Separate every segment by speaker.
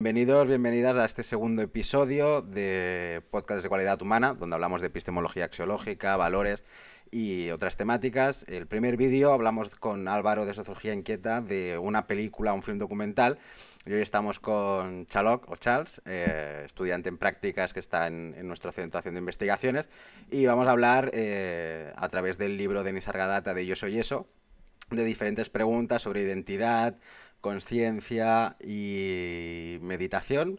Speaker 1: Bienvenidos, bienvenidas a este segundo episodio de Podcast de Cualidad Humana, donde hablamos de epistemología axiológica, valores y otras temáticas. El primer vídeo hablamos con Álvaro de Sociología Inquieta de una película, un film documental. Y hoy estamos con Chaloc o Charles, eh, estudiante en prácticas que está en, nuestra nuestro centro haciendo investigaciones. Y vamos a hablar eh, a través del libro de Nisargadatta de Yo Soy Eso, de diferentes preguntas sobre identidad, conciencia y meditación.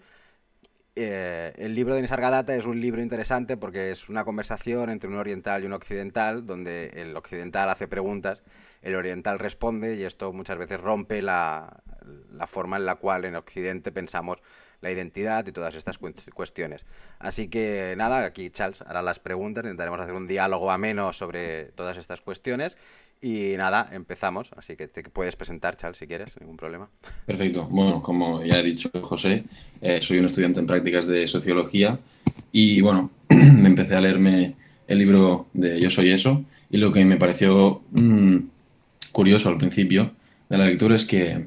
Speaker 1: Eh, el libro de Nisargadatta es un libro interesante porque es una conversación entre un oriental y un occidental, donde el occidental hace preguntas, el oriental responde y esto muchas veces rompe la, la forma en la cual en Occidente pensamos la identidad y todas estas cuestiones. Así que nada, aquí Charles hará las preguntas, intentaremos hacer un diálogo ameno sobre todas estas cuestiones y nada, empezamos, así que te puedes presentar, Charles, si quieres, ningún problema.
Speaker 2: Perfecto. Bueno, como ya he dicho José, eh, soy un estudiante en prácticas de sociología y bueno, me empecé a leerme el libro de Yo soy eso y lo que me pareció mm, curioso al principio de la lectura es que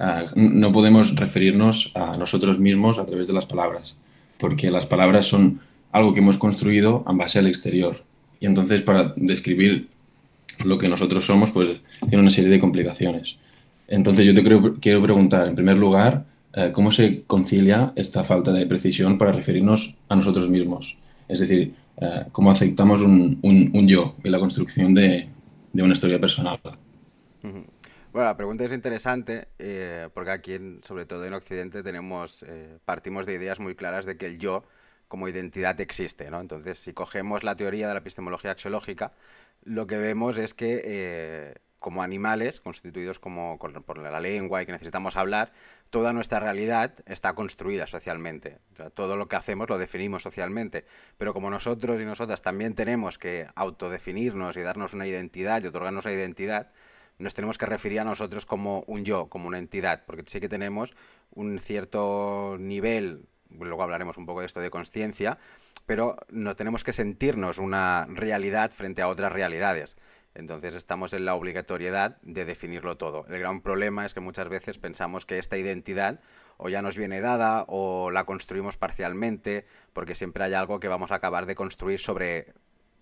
Speaker 2: ah, no podemos referirnos a nosotros mismos a través de las palabras, porque las palabras son algo que hemos construido en base al exterior. Y entonces para describir lo que nosotros somos, pues tiene una serie de complicaciones. Entonces yo te creo, quiero preguntar, en primer lugar, eh, ¿cómo se concilia esta falta de precisión para referirnos a nosotros mismos? Es decir, eh, ¿cómo aceptamos un, un, un yo en la construcción de, de una historia personal?
Speaker 1: Bueno, la pregunta es interesante eh, porque aquí, sobre todo en Occidente, tenemos, partimos de ideas muy claras de que el yo como identidad existe. ¿no? Entonces, si cogemos la teoría de la epistemología axiológica, lo que vemos es que eh, como animales, constituidos como, por la lengua y que necesitamos hablar, toda nuestra realidad está construida socialmente. todo lo que hacemos lo definimos socialmente. Pero como nosotros y nosotras también tenemos que autodefinirnos y darnos una identidad y otorgarnos la identidad, nos tenemos que referir a nosotros como un yo, como una entidad, porque sí que tenemos un cierto nivel luego hablaremos un poco de esto de conciencia, pero no tenemos que sentirnos una realidad frente a otras realidades. Entonces estamos en la obligatoriedad de definirlo todo. El gran problema es que muchas veces pensamos que esta identidad o ya nos viene dada o la construimos parcialmente, porque siempre hay algo que vamos a acabar de construir sobre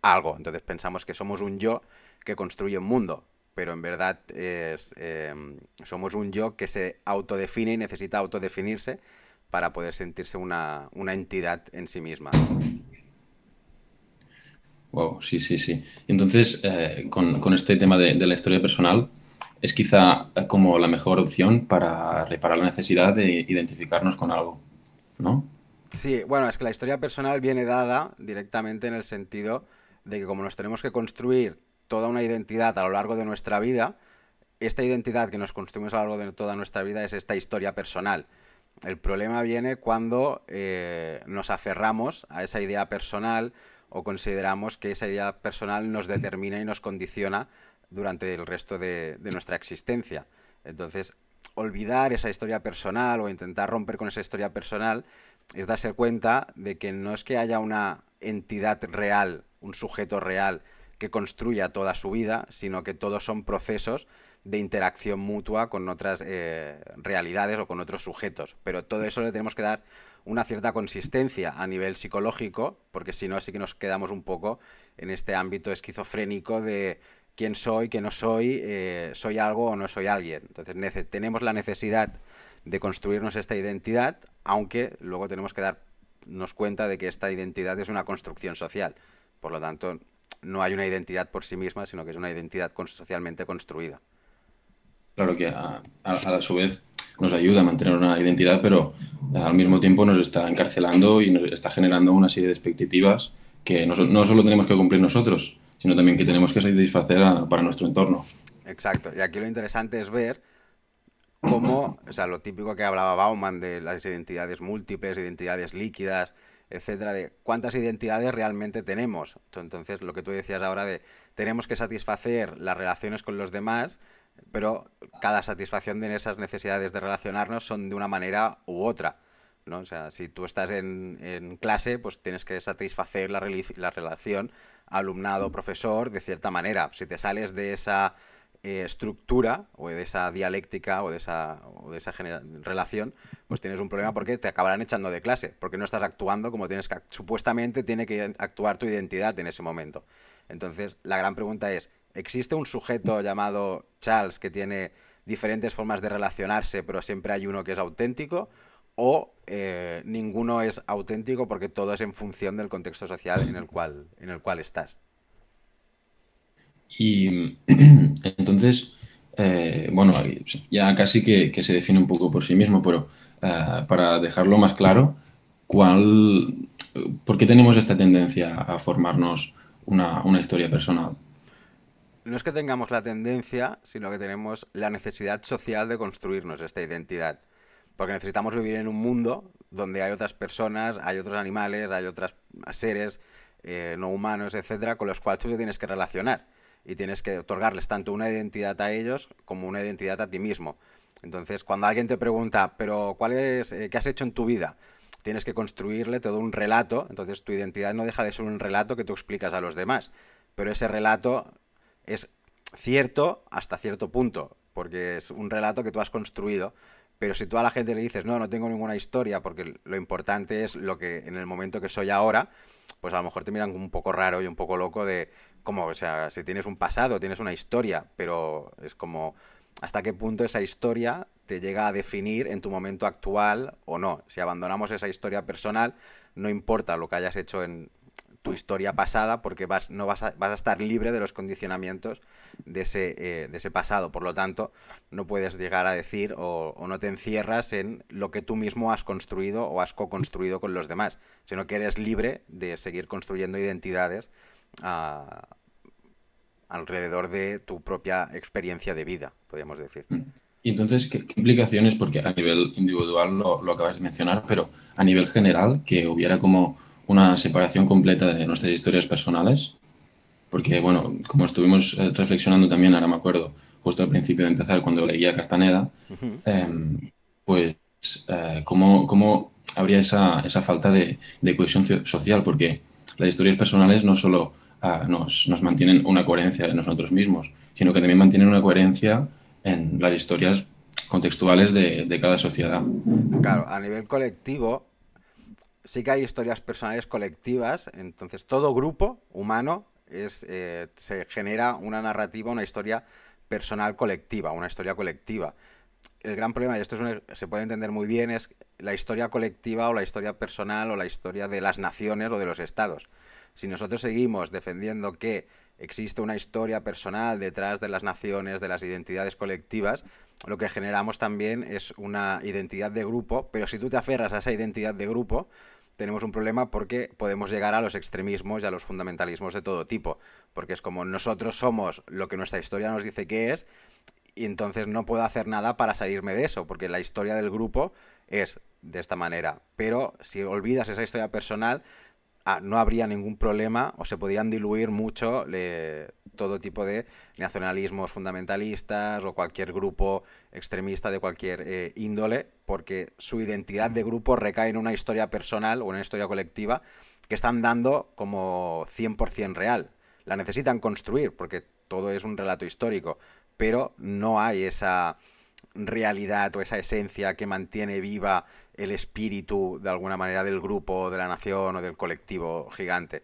Speaker 1: algo. Entonces pensamos que somos un yo que construye un mundo, pero en verdad em, somos un yo que se autodefine y necesita autodefinirse para poder sentirse una, entidad en sí misma.
Speaker 2: Wow, sí, sí, sí. Entonces, eh, con, este tema de, de, la historia personal, es quizá eh, como la mejor opción para reparar la necesidad de identificarnos con
Speaker 1: algo, ¿no? Sí, bueno, es que la historia personal viene dada directamente en el sentido de que como nos tenemos que construir toda una identidad a lo largo de nuestra vida, esta identidad que nos construimos a lo largo de toda nuestra vida es esta historia personal. El problema viene cuando eh, nos aferramos a esa idea personal o consideramos que esa idea personal nos determina y nos condiciona durante el resto de nuestra existencia. Entonces, olvidar esa historia personal o intentar romper con esa historia personal es darse cuenta de que no es que haya una entidad real, un sujeto real que construya toda su vida, sino que todos son procesos de interacción mutua con otras eh, realidades o con otros sujetos. Pero todo eso le tenemos que dar una cierta consistencia a nivel psicológico, porque si no, sí que nos quedamos un poco en este ámbito esquizofrénico de quién soy, qué no soy, eh, soy algo o no soy alguien. Entonces tenemos la necesidad de construirnos esta identidad, aunque luego tenemos que darnos cuenta de que esta identidad es una construcción social. Por lo tanto, no hay una identidad por sí misma, sino que es una identidad socialmente construida
Speaker 2: claro que a, su vez nos ayuda a mantener una identidad, pero al mismo tiempo nos está encarcelando y nos está generando una serie de expectativas que no, no solo tenemos que cumplir nosotros, sino también que tenemos que satisfacer para nuestro entorno.
Speaker 1: Exacto, y aquí lo interesante es ver cómo, o sea, lo típico que hablaba Bauman de las identidades múltiples, identidades líquidas, etcétera, de cuántas identidades realmente tenemos. Entonces, lo que tú decías ahora de tenemos que satisfacer las relaciones con los demás, pero cada satisfacción de esas necesidades de relacionarnos son de una manera u otra. ¿no? O sea, si tú estás en, en clase, pues tienes que satisfacer la, la relación alumnado-profesor de cierta manera. Si te sales de esa eh, estructura o de esa dialéctica o de esa, de esa relación, pues tienes un problema porque te acabarán echando de clase, porque no estás actuando como tienes que, supuestamente tiene que actuar tu identidad en ese momento. Entonces, la gran pregunta es, Existe un sujeto llamado Charles que tiene diferentes formas de relacionarse, pero siempre hay uno que es auténtico, o eh, ninguno es auténtico porque todo es en función del contexto social en el cual, en el cual estás. Y
Speaker 2: entonces, eh, bueno, ya casi que, se define un poco por sí mismo, pero eh, para dejarlo más claro, ¿cuál, ¿por qué tenemos esta tendencia a formarnos una historia personal?
Speaker 1: no es que tengamos la tendencia, sino que tenemos la necesidad social de construirnos esta identidad. Porque necesitamos vivir en un mundo donde hay otras personas, hay otros animales, hay otros seres eh, no humanos, etcétera, con los cuales tú te tienes que relacionar y tienes que otorgarles tanto una identidad a ellos como una identidad a ti mismo. Entonces, cuando alguien te pregunta, pero ¿cuál eh, ¿qué has hecho en tu vida? Tienes que construirle todo un relato, entonces tu identidad no deja de ser un relato que tú explicas a los demás, pero ese relato es cierto hasta cierto punto, porque es un relato que tú has construido, pero si tú a la gente le dices, no, no tengo ninguna historia, porque lo importante es lo que en el momento que soy ahora, pues a lo mejor te miran un poco raro y un poco loco de, cómo o sea, si tienes un pasado, tienes una historia, pero es como, ¿hasta qué punto esa historia te llega a definir en tu momento actual o no? Si abandonamos esa historia personal, no importa lo que hayas hecho en tu historia pasada porque vas, no vas, a, vas a estar libre de los condicionamientos de ese, eh, de ese pasado. Por lo tanto, no puedes llegar a decir o, no te encierras en lo que tú mismo has construido o has co-construido con los demás, sino que eres libre de seguir construyendo identidades ah, alrededor de tu propia experiencia de vida, podríamos decir. Mm.
Speaker 2: Y entonces, ¿qué, implicaciones? Porque a nivel individual lo, lo acabas de mencionar, pero a nivel general, que hubiera como una separación completa de nuestras historias personales, porque, bueno, como estuvimos eh, reflexionando también, ahora me acuerdo, justo al principio de empezar, cuando leía Castaneda, em, pues eh, cómo, cómo, habría esa, esa falta de, de, cohesión social, porque las historias personales no solo ah, nos, nos, mantienen una coherencia en nosotros mismos, sino que también mantienen una coherencia en las historias contextuales de, de cada sociedad.
Speaker 1: Claro, a nivel colectivo, sí que hay historias personales colectivas, entonces todo grupo humano es, eh, se genera una narrativa, una historia personal colectiva, una historia colectiva. El gran problema, y esto se puede entender muy bien, es la historia colectiva o la historia personal o la historia de las naciones o de los estados. Si nosotros seguimos defendiendo que existe una historia personal detrás de las naciones, de las identidades colectivas, lo que generamos también es una identidad de grupo, pero si tú te aferras a esa identidad de grupo, tenemos un problema porque podemos llegar a los extremismos y a los fundamentalismos de todo tipo, porque es como nosotros somos lo que nuestra historia nos dice que es, y entonces no puedo hacer nada para salirme de eso, porque la historia del grupo es de esta manera. Pero si olvidas esa historia personal, ah, no habría ningún problema o se podrían diluir mucho todo tipo de nacionalismos fundamentalistas o cualquier grupo extremista de cualquier eh, índole, porque su identidad de grupo recae en una historia personal o en una historia colectiva que están dando como 100% real. La necesitan construir porque todo es un relato histórico, pero no hay esa realidad o esa esencia que mantiene viva el espíritu de alguna manera del grupo, de la nación o del colectivo gigante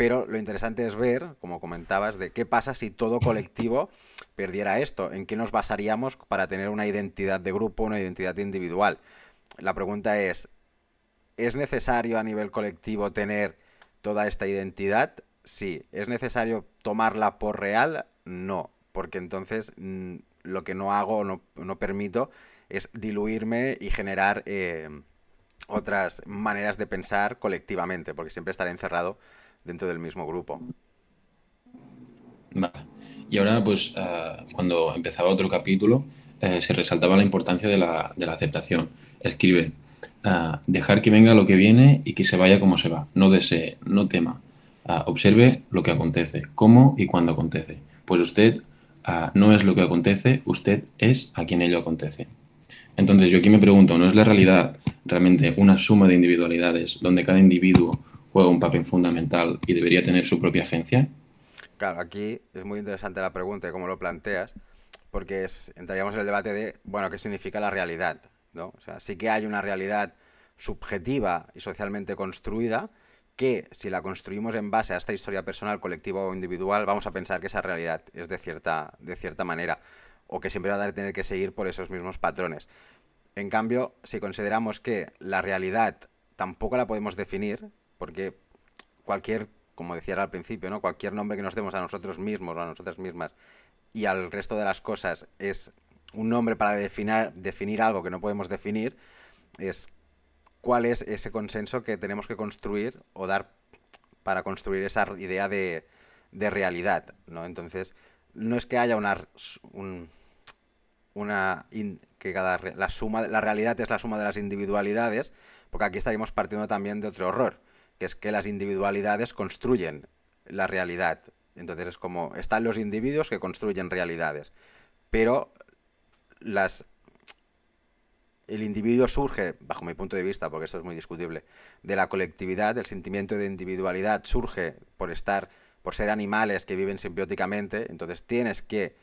Speaker 1: pero lo interesante es ver, como comentabas, de qué pasa si todo colectivo perdiera esto, en qué nos basaríamos para tener una identidad de grupo, una identidad individual. La pregunta es, ¿es necesario a nivel colectivo tener toda esta identidad? Sí. ¿Es necesario tomarla por real? No, porque entonces mm, lo que no hago, no, permito, es diluirme y generar eh, otras maneras de pensar colectivamente, porque siempre estaré encerrado dentro del mismo grupo.
Speaker 2: Y ahora, pues, eh, cuando empezaba otro capítulo, eh, se resaltaba la importancia de la, de la aceptación. Escribe, eh, dejar que venga lo que viene y que se vaya como se va. No desee, no tema. observe lo que acontece, cómo y cuándo acontece. Pues usted no es lo que acontece, usted es a quien ello acontece. Entonces yo aquí me pregunto, ¿no es la realidad realmente una suma de individualidades donde cada individuo juega un papel fundamental y debería tener su propia agencia?
Speaker 1: Claro, aquí es muy interesante la pregunta y cómo lo planteas, porque entraríamos en el debate de, bueno, ¿qué significa la realidad? ¿no? O sea, sí que hay una realidad subjetiva y socialmente construida que si la construimos en base a esta historia personal, colectiva o individual, vamos a pensar que esa realidad es de cierta, de cierta manera o que siempre va a tener que seguir por esos mismos patrones. En cambio, si consideramos que la realidad tampoco la podemos definir, porque cualquier, como decía al principio, ¿no? cualquier nombre que nos demos a nosotros mismos o a nosotras mismas y al resto de las cosas es un nombre para definir, definir algo que no podemos definir, es cuál es ese consenso que tenemos que construir o dar para construir esa idea de, realidad, ¿no? Entonces, no es que haya una... una que cada, la, suma, la realidad es la suma de las individualidades, porque aquí estaríamos partiendo también de otro horror, que es que las individualidades construyen la realidad. Entonces es como, están los individuos que construyen realidades, pero las el individuo surge, bajo mi punto de vista, porque esto es muy discutible, de la colectividad, el sentimiento de individualidad surge por estar, por ser animales que viven simbióticamente, entonces tienes que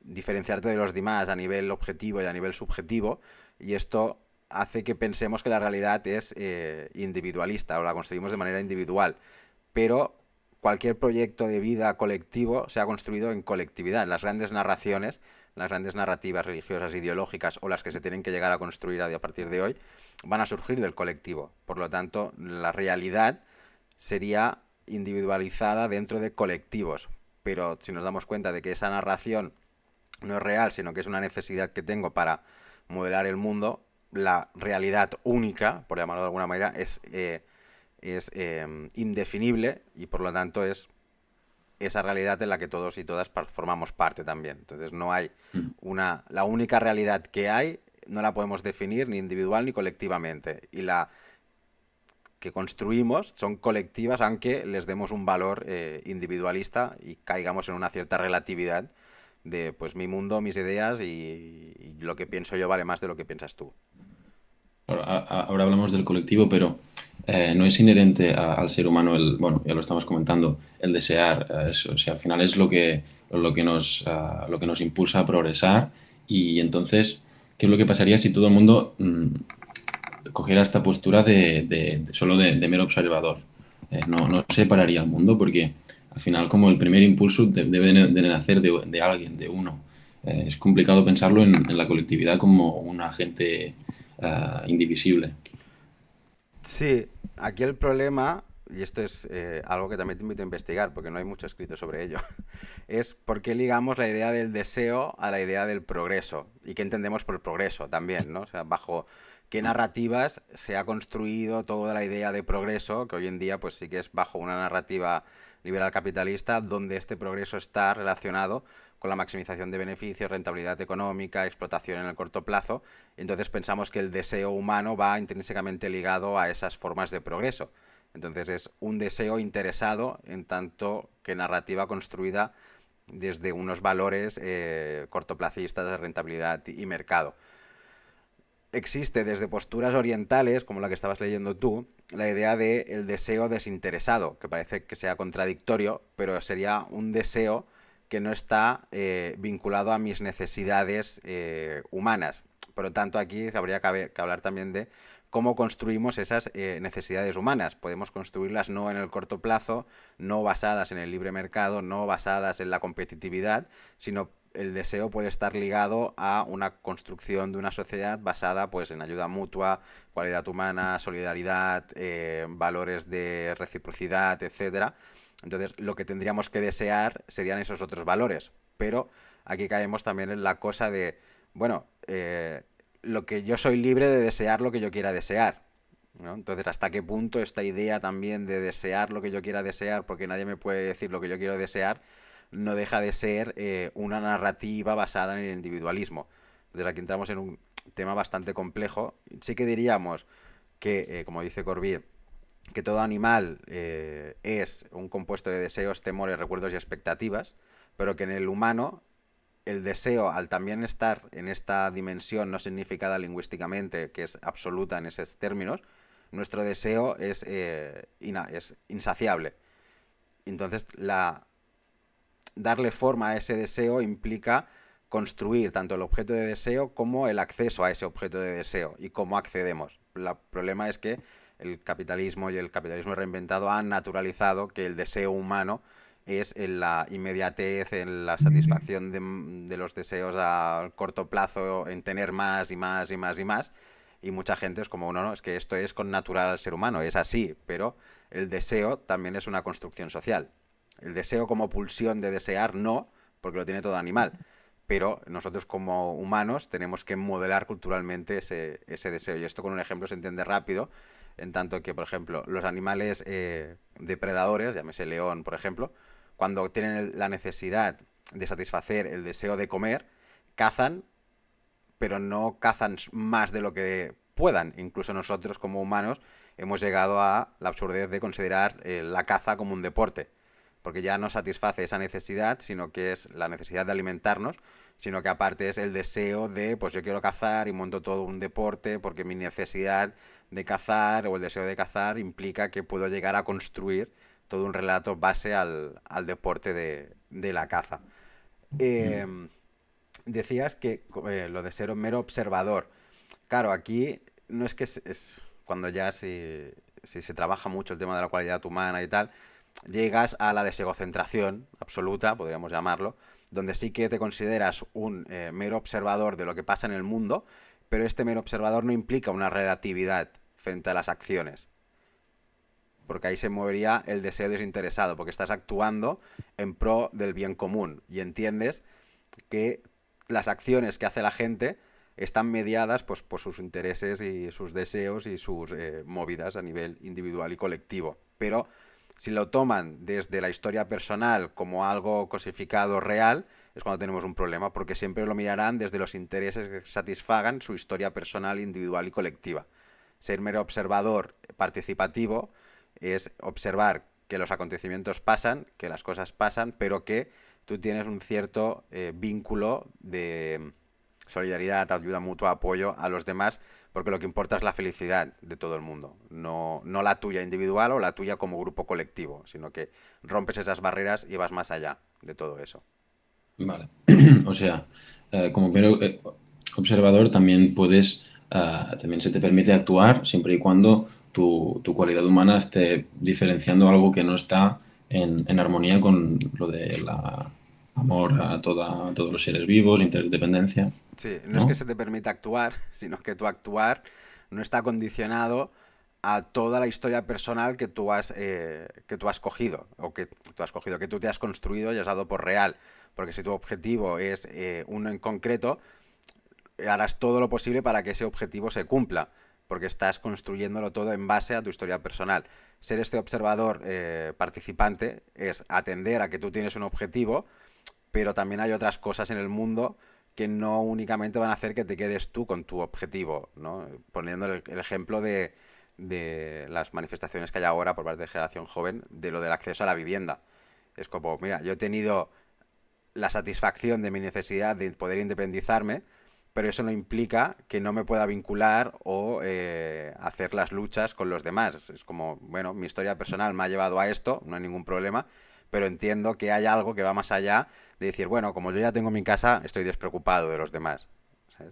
Speaker 1: diferenciarte de los demás a nivel objetivo y a nivel subjetivo, y esto hace que pensemos que la realidad es eh, individualista o la construimos de manera individual. Pero cualquier proyecto de vida colectivo se ha construido en colectividad. Las grandes narraciones, las grandes narrativas religiosas, ideológicas o las que se tienen que llegar a construir a partir de hoy, van a surgir del colectivo. Por lo tanto, la realidad sería individualizada dentro de colectivos. Pero si nos damos cuenta de que esa narración no es real, sino que es una necesidad que tengo para modelar el mundo, la realidad única, por llamarlo de alguna manera, es, eh, es eh, indefinible y por lo tanto es esa realidad en la que todos y todas formamos parte también. Entonces no hay mm. una... La única realidad que hay no la podemos definir ni individual ni colectivamente. Y la que construimos son colectivas aunque les demos un valor eh, individualista y caigamos en una cierta relatividad de pues mi mundo, mis ideas y, lo que pienso yo vale más de lo que piensas tú.
Speaker 2: Ahora, hablamos del colectivo, pero eh, no es inherente al ser humano el, bueno, ya lo estamos comentando, el desear eh, O sea, al final es lo que, lo que, nos, ah, lo que nos impulsa a progresar y entonces, ¿qué es lo que pasaría si todo el mundo mm, cogiera esta postura de, solo de, mero observador? Eh, no, no se el mundo porque al final como el primer impulso debe nacer de, alguien, de uno. es complicado pensarlo en, en la colectividad como un agente Ah, indivisible.
Speaker 1: Sí, aquí el problema, y esto es eh, algo que también te invito a investigar, porque no hay mucho escrito sobre ello, es por qué ligamos la idea del deseo a la idea del progreso, y qué entendemos por el progreso también, ¿no? sea, bajo qué narrativas se ha construido toda la idea de progreso, que hoy en día pues sí que es bajo una narrativa liberal capitalista, donde este progreso está relacionado con la maximización de beneficios, rentabilidad económica, explotación en el corto plazo. Entonces pensamos que el deseo humano va intrínsecamente ligado a esas formas de progreso. Entonces es un deseo interesado en tanto que narrativa construida desde unos valores eh, cortoplacistas de rentabilidad y mercado. Existe desde posturas orientales, como la que estabas leyendo tú, la idea del el deseo desinteresado, que parece que sea contradictorio, pero sería un deseo que no está eh, vinculado a mis necesidades eh, humanas. Por lo tanto, aquí habría que, hablar también de cómo construimos esas eh, necesidades humanas. Podemos construirlas no en el corto plazo, no basadas en el libre mercado, no basadas en la competitividad, sino el deseo puede estar ligado a una construcción de una sociedad basada pues, en ayuda mutua, cualidad humana, solidaridad, valores de reciprocidad, etcétera entonces, lo que tendríamos que desear serían esos otros valores. Pero aquí caemos también en la cosa de, bueno, eh, lo que yo soy libre de desear lo que yo quiera desear. Entonces, ¿hasta qué punto esta idea también de desear lo que yo quiera desear, porque nadie me puede decir lo que yo quiero desear, no deja de ser eh, una narrativa basada en el individualismo? Entonces, aquí entramos en un tema bastante complejo. Sí que diríamos que, eh, como dice Corbier, que todo animal eh, es un compuesto de deseos, temores, recuerdos y expectativas, pero que en el humano el deseo, al también estar en esta dimensión no significada lingüísticamente, que es absoluta en esos términos, nuestro deseo es, eh, insaciable. Entonces, la, darle forma a ese deseo implica construir tanto el objeto de deseo como el acceso a ese objeto de deseo y cómo accedemos. El problema es que el capitalismo y el capitalismo reinventado han naturalizado que el deseo humano es en la inmediatez, en la satisfacción de, los deseos a corto plazo, en tener más y más y más y más. Y mucha gente es como, no, no, es que esto es con natural al ser humano, es así, pero el deseo también es una construcción social. El deseo como pulsión de desear, no, porque lo tiene todo animal. Pero nosotros como humanos tenemos que modelar culturalmente ese deseo. Y esto con un ejemplo se entiende rápido, en tanto que, por ejemplo, los animales eh, depredadores, llámese león, por ejemplo, cuando tienen la necesidad de satisfacer el deseo de comer, cazan, pero no cazan más de lo que puedan. Incluso nosotros como humanos hemos llegado a la absurdez de considerar eh, la caza como un deporte, porque ya no satisface esa necesidad, sino que es la necesidad de alimentarnos sino que aparte es el deseo de, pues yo quiero cazar y monto todo un deporte porque mi necesidad de cazar o el deseo de cazar implica que puedo llegar a construir todo un relato base al, deporte de, la caza. Em, decías que eh, lo de ser un mero observador. Claro, aquí no es que es, cuando ya si, si, se trabaja mucho el tema de la cualidad humana y tal, llegas a la desegocentración absoluta, podríamos llamarlo, donde sí que te consideras un eh, mero observador de lo que pasa en el mundo, pero este mero observador no implica una relatividad frente a las acciones. Porque ahí se movería el deseo desinteresado, porque estás actuando en pro del bien común y entiendes que las acciones que hace la gente están mediadas pues, por sus intereses y sus deseos y sus eh, movidas a nivel individual y colectivo. Pero si lo toman desde la historia personal como algo cosificado real, es cuando tenemos un problema, porque siempre lo mirarán desde los intereses que satisfagan su historia personal, individual y colectiva. Ser mero observador participativo es observar que los acontecimientos pasan, que las cosas pasan, pero que tú tienes un cierto eh, vínculo de mm, solidaridad, ayuda mutua, apoyo a los demás porque lo que importa es la felicidad de todo el mundo, no, la tuya individual o la tuya como grupo colectivo, sino que rompes esas barreras y vas más allá de todo eso. Vale. o sea,
Speaker 2: eh, como eh, observador también puedes, eh, también se te permite actuar siempre y cuando tu, cualidad humana esté diferenciando algo que no está en, armonía con lo de la amor a, toda, todos los seres vivos, interdependencia.
Speaker 1: Sí, no, es que se te permita actuar, sino que tu actuar no está condicionado a toda la historia personal que tú has, eh, que tú has cogido, o que tú has cogido, que tú te has construido y has dado por real. Porque si tu objetivo es eh, uno en concreto, harás todo lo posible para que ese objetivo se cumpla, porque estás construyéndolo todo en base a tu historia personal. Ser este observador eh, participante es atender a que tú tienes un objetivo, pero también hay otras cosas en el mundo que no únicamente van a hacer que te quedes tú con tu objetivo, ¿no? Poniendo el, ejemplo de, de, las manifestaciones que hay ahora por parte de generación joven de lo del acceso a la vivienda. Es como, mira, yo he tenido la satisfacción de mi necesidad de poder independizarme, pero eso no implica que no me pueda vincular o eh, hacer las luchas con los demás. Es como, bueno, mi historia personal me ha llevado a esto, no hay ningún problema, pero entiendo que hay algo que va más allá de decir, bueno, como yo ya tengo mi casa, estoy despreocupado de los demás.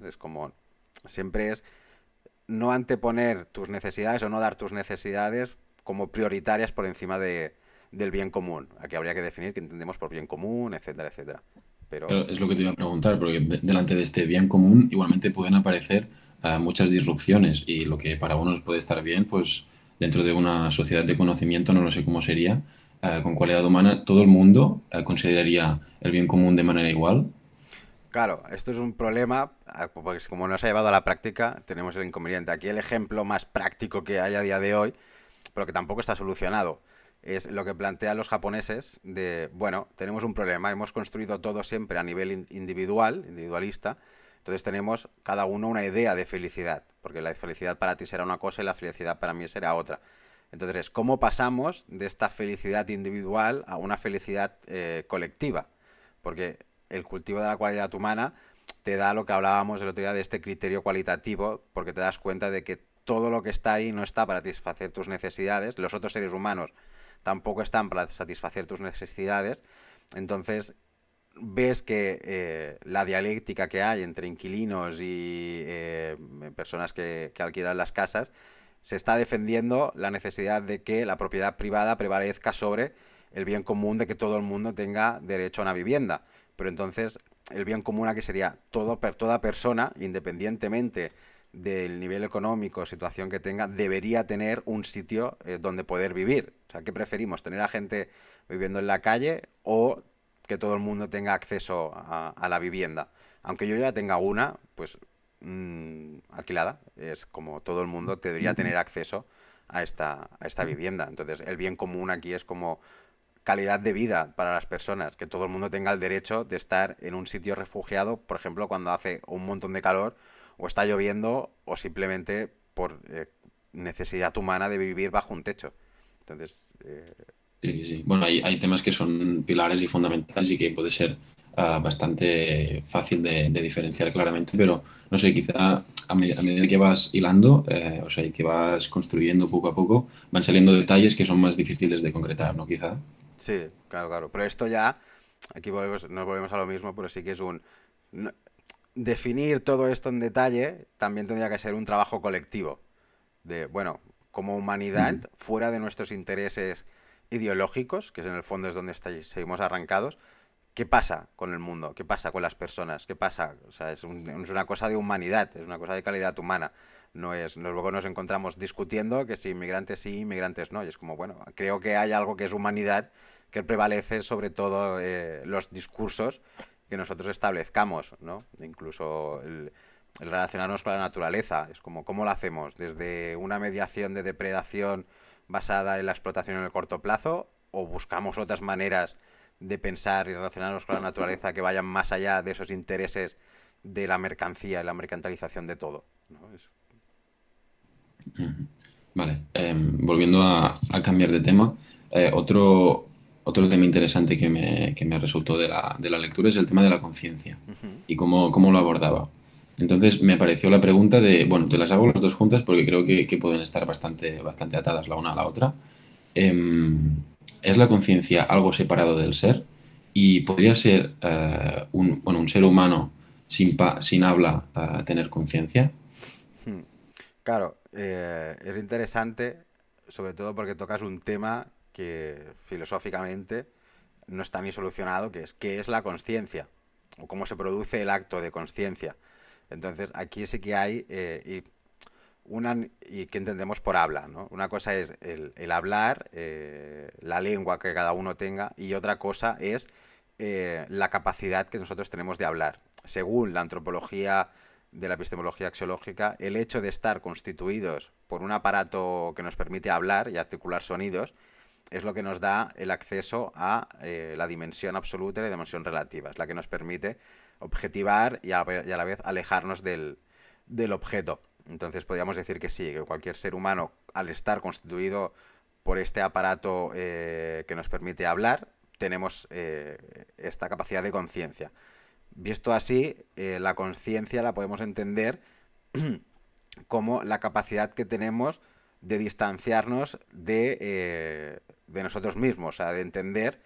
Speaker 1: Es como, siempre es no anteponer tus necesidades o no dar tus necesidades como prioritarias por encima del bien común. Aquí habría que definir qué entendemos por bien común, etcétera, etcétera. Pero... es lo que te
Speaker 2: iba a preguntar, porque delante de este bien común igualmente pueden aparecer ah, muchas disrupciones y lo que para unos puede estar bien, pues dentro de una sociedad de conocimiento no lo sé cómo sería, eh, con cualidad humana, todo el mundo eh, consideraría el bien común de manera igual?
Speaker 1: Claro, esto es un problema, eh, porque como no se ha llevado a la práctica, tenemos el inconveniente. Aquí el ejemplo más práctico que hay a día de hoy, pero que tampoco está solucionado, es lo que plantean los japoneses de, bueno, tenemos un problema, hemos construido todo siempre a nivel individual, individualista, entonces tenemos cada uno una idea de felicidad, porque la felicidad para ti será una cosa y la felicidad para mí será otra. Entonces, ¿cómo pasamos de esta felicidad individual a una felicidad eh, colectiva? Porque el cultivo de la cualidad humana te da lo que hablábamos el otro día de este criterio cualitativo, porque te das cuenta de que todo lo que está ahí no está para satisfacer tus necesidades, los otros seres humanos tampoco están para satisfacer tus necesidades, entonces ves que eh, la dialéctica que hay entre inquilinos y eh, personas que, que alquilan las casas, se está defendiendo la necesidad de que la propiedad privada prevalezca sobre el bien común de que todo el mundo tenga derecho a una vivienda. Pero entonces el bien común aquí sería todo, toda persona, independientemente del nivel económico, o situación que tenga, debería tener un sitio eh, donde poder vivir. O sea, ¿qué preferimos? ¿Tener a gente viviendo en la calle o que todo el mundo tenga acceso a la vivienda? Aunque yo ya tenga una, pues Mm, alquilada, es como todo el mundo debería tener acceso a esta, a esta vivienda. Entonces, el bien común aquí es como calidad de vida para las personas, que todo el mundo tenga el derecho de estar en un sitio refugiado, por ejemplo, cuando hace un montón de calor o está lloviendo o simplemente por eh, necesidad humana de vivir bajo un techo. Entonces... Eh,
Speaker 2: sí, sí. Bueno, hay, hay, temas que son pilares y fundamentales y que puede ser Ah, bastante fácil de, diferenciar claramente, pero no sé, quizá a, medida que vas hilando, eh, o sea, y que vas construyendo poco a poco, van saliendo detalles que son más difíciles de concretar, ¿no? Quizá.
Speaker 1: Sí, claro, claro. Pero esto ya, aquí volvemos, nos volvemos a lo mismo, pero sí que es un... definir todo esto en detalle también tendría que ser un trabajo colectivo. De, bueno, como humanidad, fuera de nuestros intereses ideológicos, que es en el fondo es donde seguimos arrancados, ¿Qué pasa con el mundo? ¿Qué pasa con las personas? ¿Qué pasa? O sea, es, una cosa de humanidad, es una cosa de calidad humana. No es, luego nos encontramos discutiendo que si inmigrantes sí, inmigrantes no. Y es como, bueno, creo que hay algo que es humanidad que prevalece sobre todo eh, los discursos que nosotros establezcamos, ¿no? Incluso el, el relacionarnos con la naturaleza. Es como, ¿cómo lo hacemos? ¿Desde una mediación de depredación basada en la explotación en el corto plazo? ¿O buscamos otras maneras de pensar y relacionarnos con la naturaleza que vayan más allá de esos intereses de la mercancía y la mercantilización de todo.
Speaker 2: Vale, em, volviendo a, cambiar de tema, eh, otro, otro tema interesante que me, resultó de la, lectura es el tema de la conciencia y cómo, lo abordaba. Entonces me apareció la pregunta de, bueno, te las hago las dos juntas porque creo que, pueden estar bastante, bastante atadas la una a la otra. Em, ¿Es la conciencia algo separado del ser? ¿Y podría ser eh, un, ser humano sin, sin habla eh, tener conciencia?
Speaker 1: Hmm. Claro, eh, es interesante, sobre todo porque tocas un tema que filosóficamente no está ni solucionado, que es qué es la conciencia o cómo se produce el acto de conciencia. Entonces, aquí sí que hay, y una, y que entendemos por habla. ¿no? Una cosa es el, hablar, eh, la lengua que cada uno tenga, y otra cosa es eh, la capacidad que nosotros tenemos de hablar. Según la antropología de la epistemología axiológica, el hecho de estar constituidos por un aparato que nos permite hablar y articular sonidos es lo que nos da el acceso a eh, la dimensión absoluta y la dimensión relativa, es la que nos permite objetivar y a, y a la vez alejarnos del objeto. Entonces podríamos decir que sí, que cualquier ser humano, al estar constituido por este aparato eh, que nos permite hablar, tenemos eh, esta capacidad de conciencia. Visto así, eh, la conciencia la podemos entender como la capacidad que tenemos de distanciarnos de, de nosotros mismos, o sea, de entender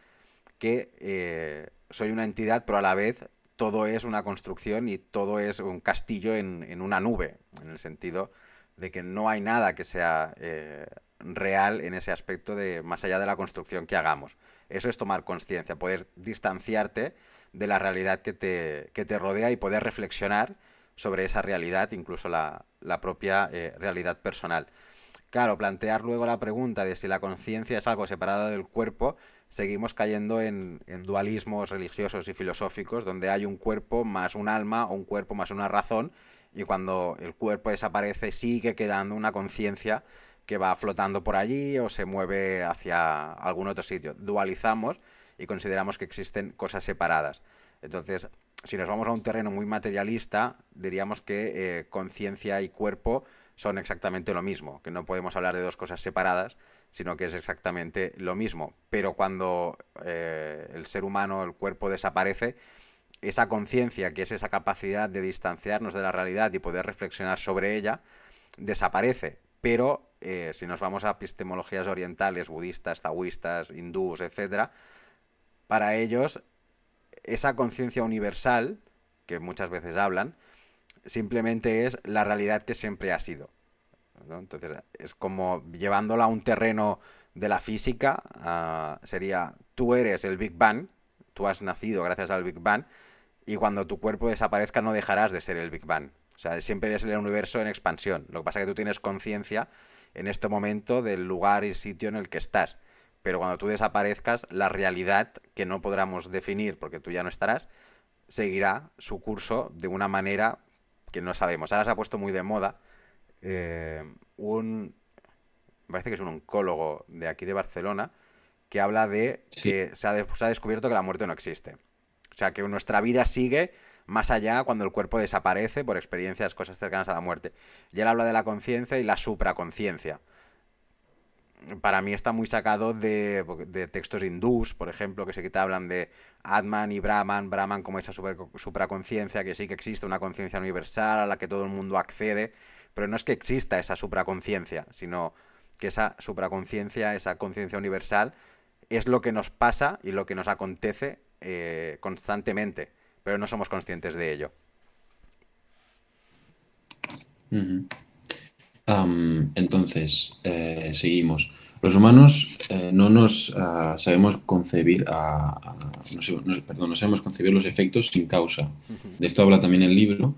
Speaker 1: que soy una entidad, pero a la vez todo es una construcción y todo es un castillo en, una nube, en el sentido de que no hay nada que sea eh, real en ese aspecto de más allá de la construcción que hagamos. Eso es tomar conciencia, poder distanciarte de la realidad que te, rodea y poder reflexionar sobre esa realidad, incluso la, propia eh, realidad personal. Claro, plantear luego la pregunta de si la conciencia es algo separado del cuerpo seguimos cayendo en, dualismos religiosos y filosóficos, donde hay un cuerpo más un alma o un cuerpo más una razón, y cuando el cuerpo desaparece sigue quedando una conciencia que va flotando por allí o se mueve hacia algún otro sitio. Dualizamos y consideramos que existen cosas separadas. Entonces, si nos vamos a un terreno muy materialista, diríamos que eh, conciencia y cuerpo son exactamente lo mismo, que no podemos hablar de dos cosas separadas, sino que es exactamente lo mismo. Pero cuando eh, el ser humano, el cuerpo desaparece, esa conciencia, que es esa capacidad de distanciarnos de la realidad y poder reflexionar sobre ella, desaparece. Pero eh, si nos vamos a epistemologías orientales, budistas, taoístas, hindús, etc., para ellos esa conciencia universal, que muchas veces hablan, simplemente es la realidad que siempre ha sido. Entonces es como llevándola a un terreno de la física, ah, sería tú eres el Big Bang, tú has nacido gracias al Big Bang, y cuando tu cuerpo desaparezca no dejarás de ser el Big Bang. O sea, siempre eres el universo en expansión. Lo que pasa es que tú tienes conciencia en este momento del lugar y sitio en el que estás. Pero cuando tú desaparezcas, la realidad que no podremos definir porque tú ya no estarás, seguirá su curso de una manera que no sabemos. Ahora se ha puesto muy de moda eh, un, parece que es un oncólogo de aquí de Barcelona, que habla de que se ha, descubierto que la muerte no existe. O sea, que nuestra vida sigue más allá cuando el cuerpo desaparece por experiencias, cosas cercanas a la muerte. Y él habla de la conciencia y la supraconciencia. Para mí está muy sacado de, textos hindús, por ejemplo, que se que hablan de Atman y Brahman, Brahman como esa supraconciencia, que sí que existe una conciencia universal a la que todo el mundo accede, pero no es que exista esa supraconciencia, sino que esa supraconciencia, esa conciencia universal, es lo que nos pasa y lo que nos acontece eh, constantemente, pero no somos conscientes de ello.
Speaker 2: entonces, eh, seguimos. Los humanos eh, no nos ah, sabemos concebir, perdón, no sabemos concebir los efectos sin causa. De esto habla también el libro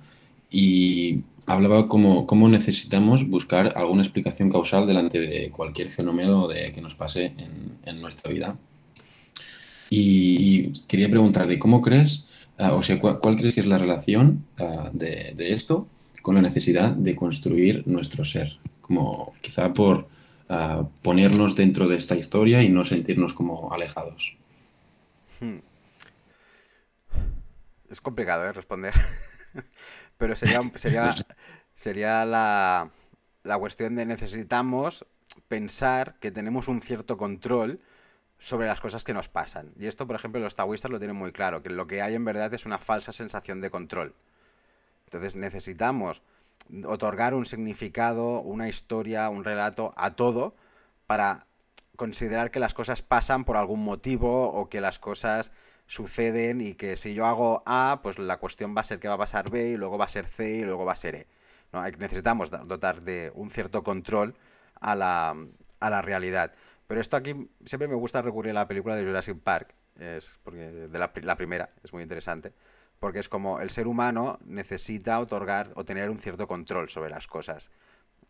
Speaker 2: y hablaba como cómo necesitamos buscar alguna explicación causal delante de cualquier fenómeno de, que nos pase en, nuestra vida. Y, quería preguntarte, ¿cómo crees, ah, o sea, cuál, crees que es la relación ah, de, esto con la necesidad de construir nuestro ser? Como quizá por ah, ponernos dentro de esta historia y no sentirnos como alejados.
Speaker 1: Hmm. Es complicado ¿eh? responder. pero sería, sería, sería la, cuestión de necesitamos pensar que tenemos un cierto control sobre las cosas que nos pasan. Y esto, por ejemplo, los taoístas lo tienen muy claro, que lo que hay en verdad es una falsa sensación de control. Entonces necesitamos otorgar un significado, una historia, un relato a todo para considerar que las cosas pasan por algún motivo o que las cosas suceden y que si yo hago A, pues la cuestión va a ser que va a pasar B y luego va a ser C y luego va a ser E. Necesitamos dotar de un cierto control a la, realidad. Pero esto aquí siempre me gusta recurrir a la película de Jurassic Park, es porque de la primera, es muy interesante, porque es como el ser humano necesita otorgar o tener un cierto control sobre las cosas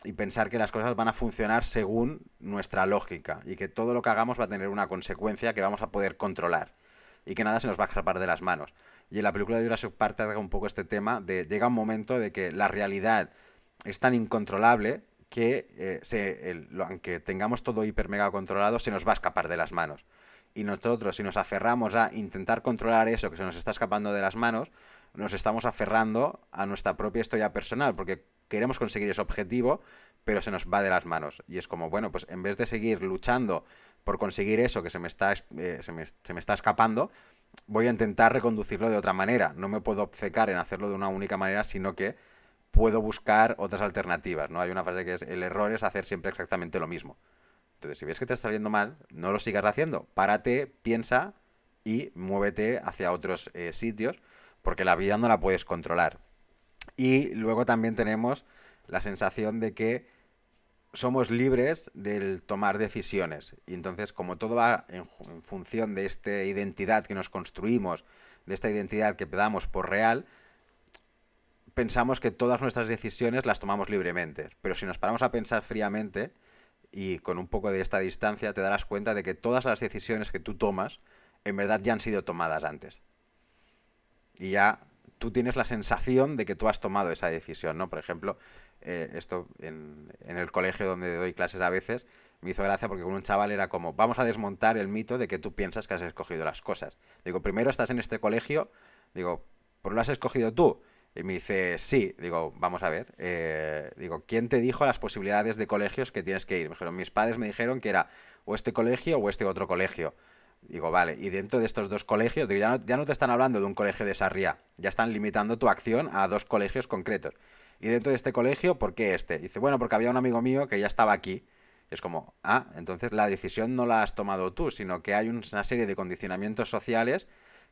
Speaker 1: y pensar que las cosas van a funcionar según nuestra lógica y que todo lo que hagamos va a tener una consecuencia que vamos a poder controlar y que nada se nos va a escapar de las manos. Y en la película de Jurassic Park trata un poco este tema de llega un momento de que la realidad es tan incontrolable que eh, se, aunque tengamos todo hiper mega controlado, se nos va a escapar de las manos. Y nosotros, si nos aferramos a intentar controlar eso que se nos está escapando de las manos, nos estamos aferrando a nuestra propia historia personal, porque queremos conseguir ese objetivo, pero se nos va de las manos. Y es como, bueno, pues en vez de seguir luchando por conseguir eso que se me está, eh, se me, está escapando, voy a intentar reconducirlo de otra manera. No me puedo obcecar en hacerlo de una única manera, sino que puedo buscar otras alternativas, ¿no? Hay una frase que es, el error es hacer siempre exactamente lo mismo. Entonces, si ves que te está saliendo mal, no lo sigas haciendo. Párate, piensa y muévete hacia otros eh, sitios porque la vida no la puedes controlar. Y luego también tenemos la sensación de que somos libres del tomar decisiones. Y entonces, como todo va en, función de esta identidad que nos construimos, de esta identidad que damos por real, pensamos que todas nuestras decisiones las tomamos libremente. Pero si nos paramos a pensar fríamente y con un poco de esta distancia, te darás cuenta de que todas las decisiones que tú tomas en verdad ya han sido tomadas antes y ya tú tienes la sensación de que tú has tomado esa decisión, ¿no? Por ejemplo, eh, esto en, el colegio donde doy clases a veces, me hizo gracia porque con un chaval era como, vamos a desmontar el mito de que tú piensas que has escogido las cosas. Digo, primero estás en este colegio, digo, ¿por pues lo has escogido tú? Y me dice, sí, digo, vamos a ver, eh, digo, ¿quién te dijo las posibilidades de colegios que tienes que ir? Me dijeron, mis padres me dijeron que era o este colegio o este otro colegio. Digo, vale, y dentro de estos dos colegios, ya, no, te están hablando de un colegio de Sarriá, ya están limitando tu acción a dos colegios concretos. Y dentro de este colegio, ¿por qué este? Dice, bueno, porque había un amigo mío que ya estaba aquí. es como, ah, entonces la decisión no la has tomado tú, sino que hay una serie de condicionamientos sociales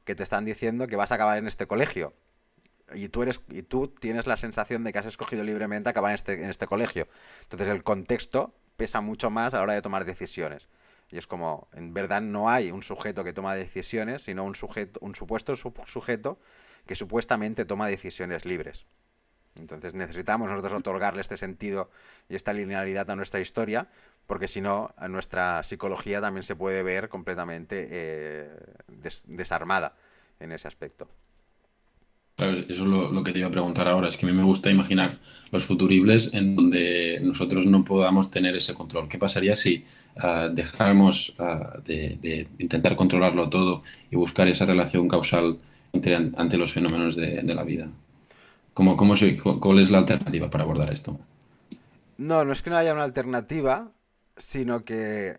Speaker 1: que te están diciendo que vas a acabar en este colegio. Y tú, eres, y tú tienes la sensación de que has escogido libremente acabar en este, en este colegio. Entonces el contexto pesa mucho más a la hora de tomar decisiones. Y es como, en verdad no hay un sujeto que toma decisiones, sino un, sujeto, un supuesto sujeto que supuestamente toma decisiones libres. Entonces necesitamos nosotros otorgarle este sentido y esta linealidad a nuestra historia, porque si no, nuestra psicología también se puede ver completamente eh, desarmada en ese aspecto.
Speaker 2: Claro, eso es lo, que te iba a preguntar ahora. Es que a mí me gusta imaginar los futuribles en donde nosotros no podamos tener ese control. ¿Qué pasaría si dejamos de, intentar controlarlo todo y buscar esa relación causal ante los fenómenos de, la vida. ¿Cómo, cómo ¿Cuál es la alternativa para abordar esto?
Speaker 1: No, no es que no haya una alternativa, sino que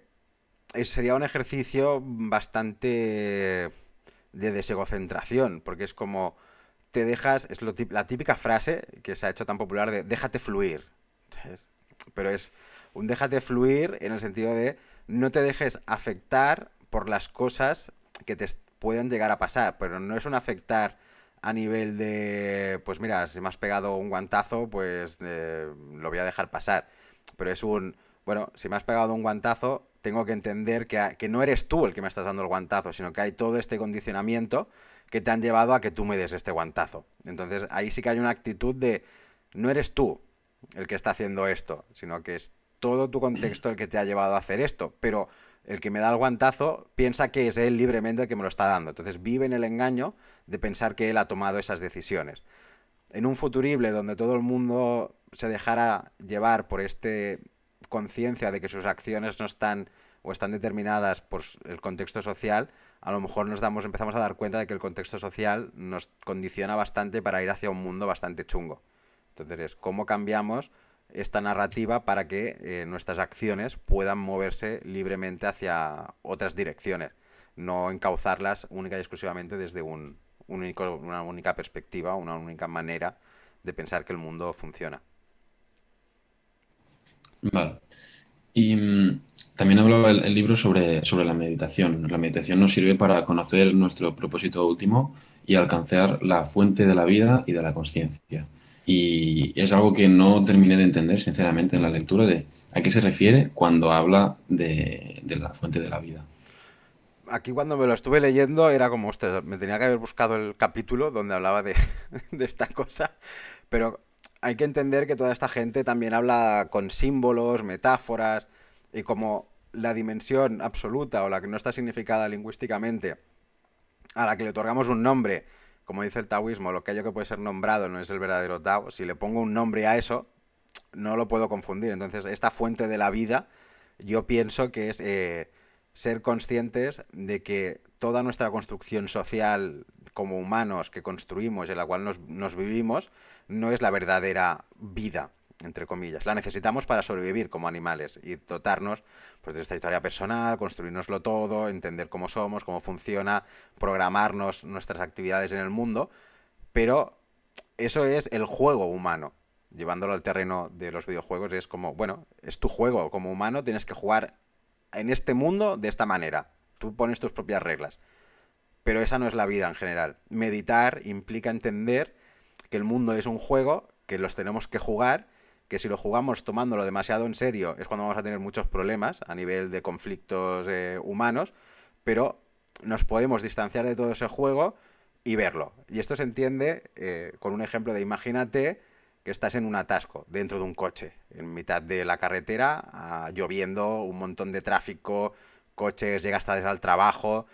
Speaker 1: eh, sería un ejercicio bastante de desegocentración, porque es como te dejas, es la típica frase que se ha hecho tan popular de déjate fluir, pero es un déjate fluir en el sentido de no te dejes afectar por las cosas que te puedan llegar a pasar, pero no es un afectar a nivel de, pues mira, si me has pegado un guantazo, pues eh, lo voy a dejar pasar. Pero es un, bueno, si me has pegado un guantazo, tengo que entender que, que no eres tú el que me estás dando el guantazo, sino que hay todo este condicionamiento que te han llevado a que tú me des este guantazo. Entonces ahí sí que hay una actitud de, no eres tú el que está haciendo esto, sino que es todo tu contexto el que te ha llevado a hacer esto, pero el que me da el guantazo piensa que es él libremente el que me lo está dando. Entonces vive en el engaño de pensar que él ha tomado esas decisiones. En un futurible donde todo el mundo se dejara llevar por este conciencia de que sus acciones no están o están determinadas por el contexto social, a lo mejor nos damos, empezamos a dar cuenta de que el contexto social nos condiciona bastante para ir hacia un mundo bastante chungo. Entonces, ¿cómo cambiamos? esta narrativa para que eh, nuestras acciones puedan moverse libremente hacia otras direcciones, no encauzarlas única y exclusivamente desde un, una única perspectiva, una única manera de pensar que el mundo funciona.
Speaker 2: Vale. Y mm, también hablaba el, libro sobre, sobre la meditación. La meditación nos sirve para conocer nuestro propósito último y alcanzar la fuente de la vida y de la conciencia. Y es algo que no terminé de entender, sinceramente, en la lectura de a qué se refiere cuando habla de, la fuente de la vida.
Speaker 1: Aquí cuando me lo estuve leyendo era como, ostras, me tenía que haber buscado el capítulo donde hablaba de, de esta cosa, pero hay que entender que toda esta gente también habla con símbolos, metáforas, y como la dimensión absoluta o la que no está significada lingüísticamente, a la que le otorgamos un nombre, como dice el taoísmo, lo que haya que puede ser nombrado no es el verdadero Tao, si le pongo un nombre a eso, no lo puedo confundir. Entonces, esta fuente de la vida, yo pienso que es eh, ser conscientes de que toda nuestra construcción social como humanos que construimos, y en la cual nos, nos vivimos, no es la verdadera vida entre comillas. La necesitamos para sobrevivir como animales y dotarnos pues, de esta historia personal, construirnoslo todo, entender cómo somos, cómo funciona, programarnos nuestras actividades en el mundo, pero eso es el juego humano. Llevándolo al terreno de los videojuegos es como, bueno, es tu juego como humano, tienes que jugar en este mundo de esta manera. Tú pones tus propias reglas. Pero esa no es la vida en general. Meditar implica entender que el mundo es un juego, que los tenemos que jugar que si lo jugamos tomándolo demasiado en serio es cuando vamos a tener muchos problemas a nivel de conflictos eh, humanos, pero nos podemos distanciar de todo ese juego y verlo. Y esto se entiende eh, con un ejemplo de imagínate que estás en un atasco dentro de un coche, en mitad de la carretera, ah, lloviendo, un montón de tráfico, coches, llegas tarde al trabajo,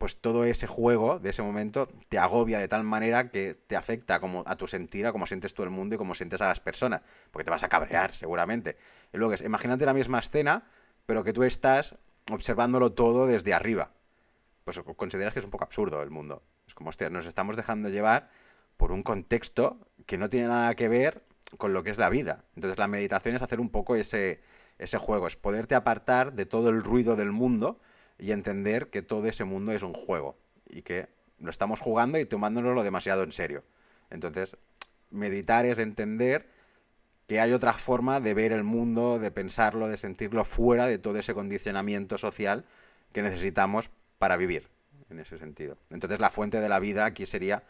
Speaker 1: pues todo ese juego de ese momento te agobia de tal manera que te afecta como a tu sentir, a cómo sientes tú el mundo y cómo sientes a las personas, porque te vas a cabrear seguramente. Y luego es, imagínate la misma escena, pero que tú estás observándolo todo desde arriba. Pues consideras que es un poco absurdo el mundo. Es como, hostia, nos estamos dejando llevar por un contexto que no tiene nada que ver con lo que es la vida. Entonces la meditación es hacer un poco ese, ese juego, es poderte apartar de todo el ruido del mundo y entender que todo ese mundo es un juego y que lo estamos jugando y lo demasiado en serio. Entonces, meditar es entender que hay otra forma de ver el mundo, de pensarlo, de sentirlo fuera de todo ese condicionamiento social que necesitamos para vivir, en ese sentido. Entonces, la fuente de la vida aquí sería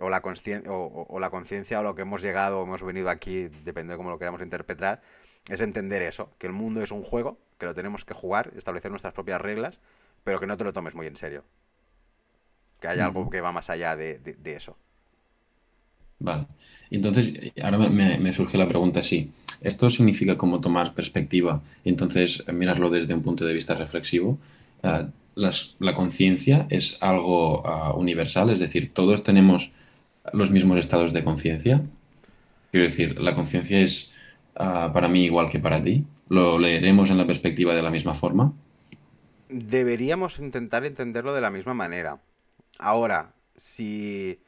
Speaker 1: o la conciencia o, o, la conciencia o lo que hemos llegado o hemos venido aquí, depende de cómo lo queramos interpretar, es entender eso, que el mundo es un juego que lo tenemos que jugar, establecer nuestras propias reglas, pero que no te lo tomes muy en serio. Que haya algo que va más allá de, eso.
Speaker 2: Vale. Entonces, ahora me, surge la pregunta así. Esto significa cómo tomar perspectiva, entonces mirarlo desde un punto de vista reflexivo. la conciencia es algo ah, universal, es decir, todos tenemos los mismos estados de conciencia. Quiero decir, la conciencia es ah, para mí igual que para ti. ¿Lo leeremos en la perspectiva de la misma forma?
Speaker 1: Deberíamos intentar entenderlo de la misma manera. Ahora, si.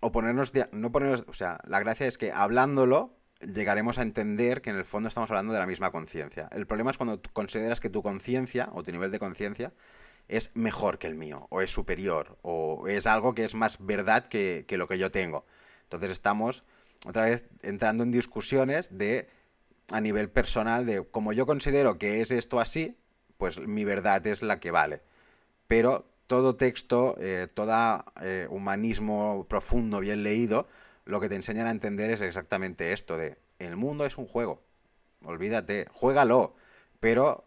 Speaker 1: O ponernos. De... No ponernos. O sea, la gracia es que hablándolo llegaremos a entender que en el fondo estamos hablando de la misma conciencia. El problema es cuando consideras que tu conciencia o tu nivel de conciencia es mejor que el mío, o es superior, o es algo que es más verdad que, que lo que yo tengo. Entonces estamos otra vez entrando en discusiones de a nivel personal de como yo considero que es esto así, pues mi verdad es la que vale. Pero todo texto, eh, todo eh, humanismo profundo, bien leído, lo que te enseñan a entender es exactamente esto de el mundo es un juego. Olvídate, juégalo, pero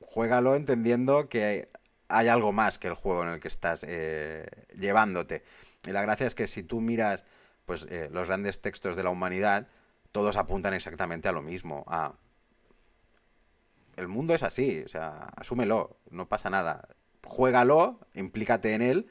Speaker 1: juégalo entendiendo que hay algo más que el juego en el que estás eh, llevándote. Y la gracia es que si tú miras pues, los grandes textos de la humanidad, todos apuntan exactamente a lo mismo, El mundo es así, o sea, asúmelo, no pasa nada. Juégalo, implícate en él,